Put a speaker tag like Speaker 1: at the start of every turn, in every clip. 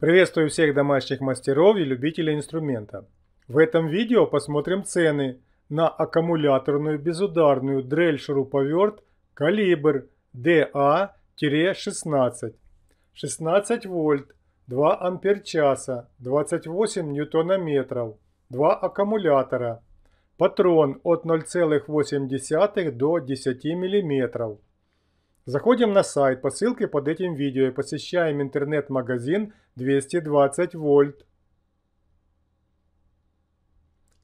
Speaker 1: Приветствую всех домашних мастеров и любителей инструмента. В этом видео посмотрим цены на аккумуляторную безударную дрель-шуруповерт калибр DA-16 16 вольт 2 ампер часа 28 ньютонометров 2 аккумулятора Патрон от 0,8 до 10 мм. Заходим на сайт по ссылке под этим видео и посещаем интернет-магазин 220 вольт.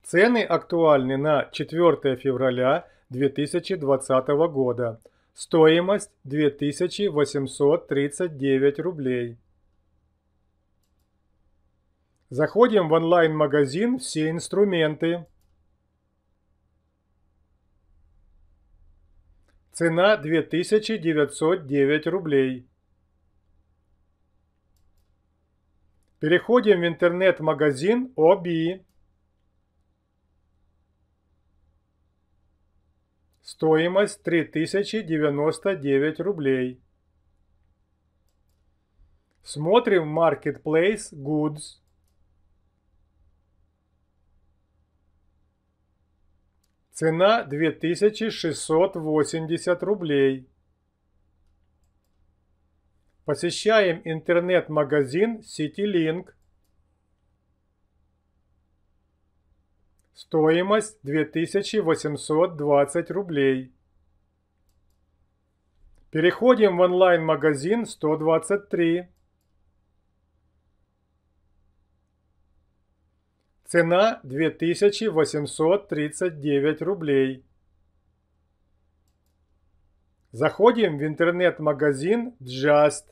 Speaker 1: Цены актуальны на 4 февраля 2020 года. Стоимость 2839 рублей. Заходим в онлайн-магазин «Все инструменты». Цена 2909 рублей. Переходим в интернет-магазин Оби. Стоимость 3099 рублей. Смотрим Marketplace Goods. Цена 2680 рублей. Посещаем интернет-магазин CityLink. Стоимость 2820 рублей. Переходим в онлайн-магазин 123. Цена 2839 рублей. Заходим в интернет-магазин Just.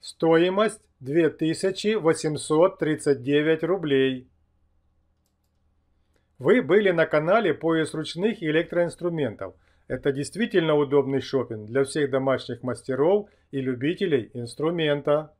Speaker 1: Стоимость 2839 рублей. Вы были на канале «Пояс ручных электроинструментов». Это действительно удобный шопинг для всех домашних мастеров и любителей инструмента.